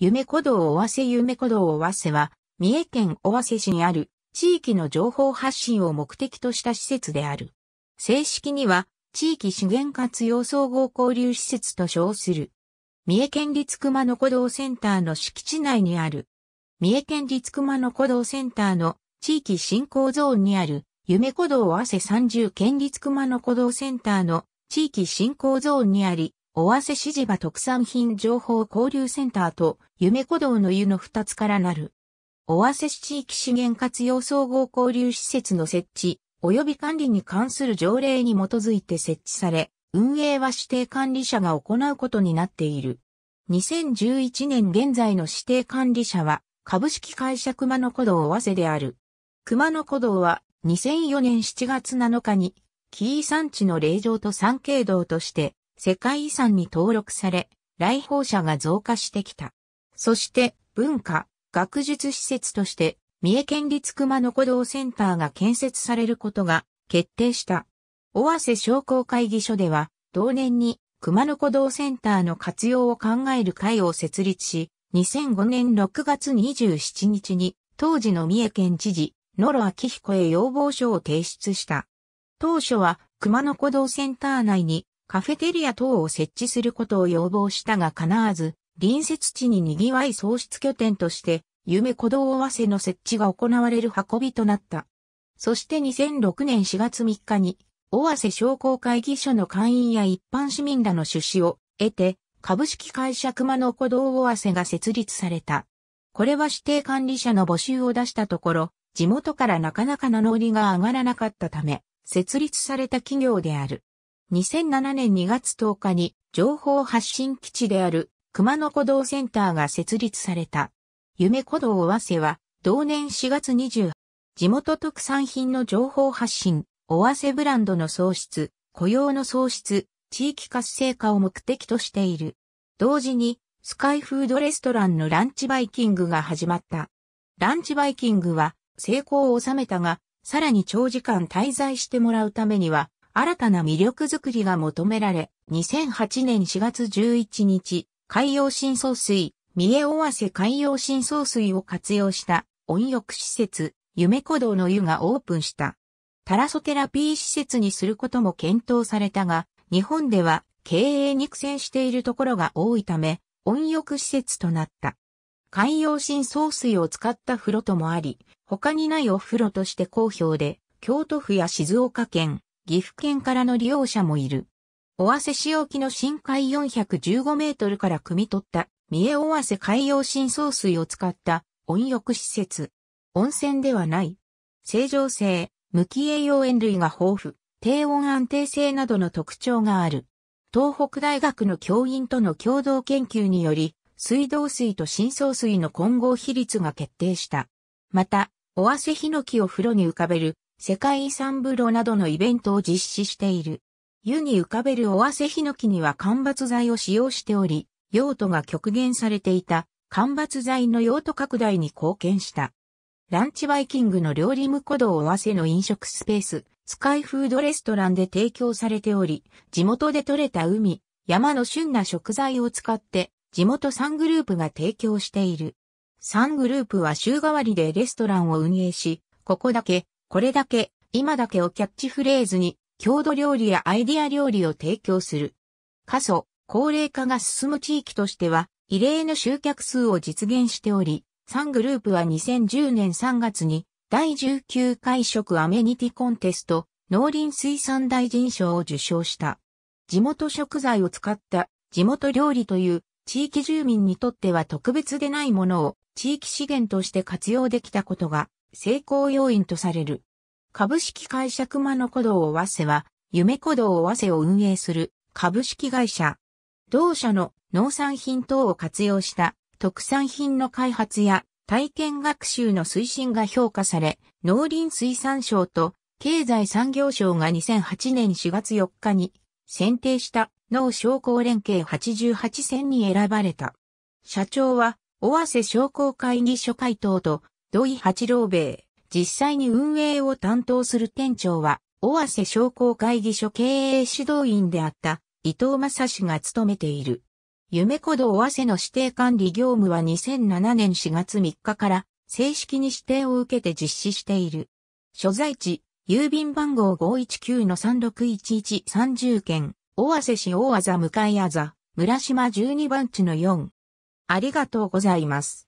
夢古道尾鷲夢古道尾鷲は、三重県尾鷲市にある地域の情報発信を目的とした施設である。正式には、地域資源活用総合交流施設と称する。三重県立熊野古道センターの敷地内にある。三重県立熊野古道センターの地域振興ゾーンにある、夢古道尾鷲30県立熊野古道センターの地域振興ゾーンにあり、尾鷲市場特産品情報交流センターと夢古道の湯の二つからなる。尾鷲市地域資源活用総合交流施設の設置及び管理に関する条例に基づいて設置され、運営は指定管理者が行うことになっている。2011年現在の指定管理者は株式会社熊野古道尾鷲である。熊野古道は2004年7月7日に、紀伊山地の霊場と山経道として世界遺産に登録され、来訪者が増加してきた。そして文化、学術施設として三重県立熊野古道センターが建設されることが決定した。尾瀬商工会議所では同年に熊野古道センターの活用を考える会を設立し、2005年6月27日に当時の三重県知事、野呂明彦へ要望書を提出した。当初は熊野古道センター内にカフェテリア等を設置することを要望したが叶わず、隣接地に賑わい創出拠点として、夢鼓動合わせの設置が行われる運びとなった。そして2006年4月3日に、尾瀬商工会議所の会員や一般市民らの出資を得て、株式会社熊野鼓動合わせが設立された。これは指定管理者の募集を出したところ、地元からなかなか名乗りが上がらなかったため、設立された企業である。2007年2月10日に情報発信基地である熊野古道センターが設立された。夢古道尾鷲は同年4月28地元特産品の情報発信、尾鷲ブランドの創出、雇用の創出、地域活性化を目的としている。同時に、スカイフードレストランのランチバイキングが始まった。ランチバイキングは成功を収めたが、さらに長時間滞在してもらうためには、新たな魅力づくりが求められ、2008年4月11日、海洋深層水、三重尾瀬海洋深層水を活用した温浴施設、夢古道の湯がオープンした。タラソテラピー施設にすることも検討されたが、日本では経営に苦戦しているところが多いため、温浴施設となった。海洋深層水を使った風呂ともあり、他にないお風呂として好評で、京都府や静岡県、岐阜県からの利用者もいる。尾鷲市沖の深海415メートルから汲み取った三重尾鷲海洋深層水を使った温浴施設。温泉ではない。正常性、無機栄養塩類が豊富、低温安定性などの特徴がある。東北大学の教員との共同研究により、水道水と深層水の混合比率が決定した。また、尾鷲ヒノキを風呂に浮かべる世界遺産風呂などのイベントを実施している。湯に浮かべる尾鷲ヒノキには間伐材を使用しており、用途が極限されていた間伐材の用途拡大に貢献した。ランチバイキングの料理無古道尾鷲の飲食スペース、スカイフードレストランで提供されており、地元で採れた海、山の旬な食材を使って地元3グループが提供している。3グループは週替わりでレストランを運営し、ここだけこれだけ、今だけをキャッチフレーズに、郷土料理やアイディア料理を提供する。過疎、高齢化が進む地域としては、異例の集客数を実現しており、3グループは2010年3月に、第19回食アメニティコンテスト、農林水産大臣賞を受賞した。地元食材を使った地元料理という地域住民にとっては特別でないものを地域資源として活用できたことが成功要因とされる。株式会社熊野古道わ瀬は、夢古道わ瀬を運営する株式会社。同社の農産品等を活用した特産品の開発や体験学習の推進が評価され、農林水産省と経済産業省が2008年4月4日に選定した農商工連携88選に選ばれた。社長は、尾鷲商工会議所会頭と土井八郎兵衛、実際に運営を担当する店長は、尾瀬商工会議所経営指導員であった伊藤正氏が務めている。夢子堂尾瀬の指定管理業務は2007年4月3日から正式に指定を受けて実施している。所在地、郵便番号519-361130件、尾瀬市大あ向いあざ、村島12番地の4。ありがとうございます。